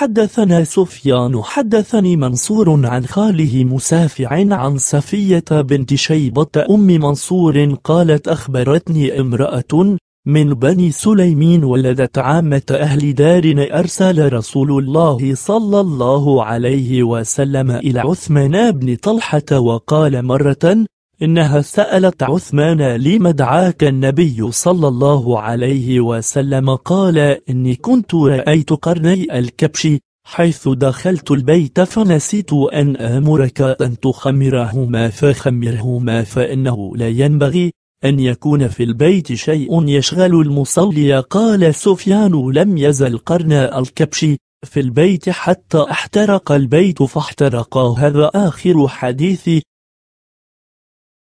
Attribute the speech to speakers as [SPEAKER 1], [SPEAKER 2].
[SPEAKER 1] حدثنا سفيان حدثني منصور عن خاله مسافع عن صفية بنت شيبة أم منصور قالت أخبرتني امرأة من بني سليمين ولدت عامة أهل دار أرسل رسول الله صلى الله عليه وسلم إلى عثمان بن طلحة وقال مرة إنها سألت عثمان لم دعاك النبي صلى الله عليه وسلم قال إني كنت رأيت قرني الكبش حيث دخلت البيت فنسيت أن أمرك أن تخمرهما فخمرهما فإنه لا ينبغي أن يكون في البيت شيء يشغل المصلي قال سفيان لم يزل قرن الكبش في البيت حتى احترق البيت فاحترق هذا آخر حديثي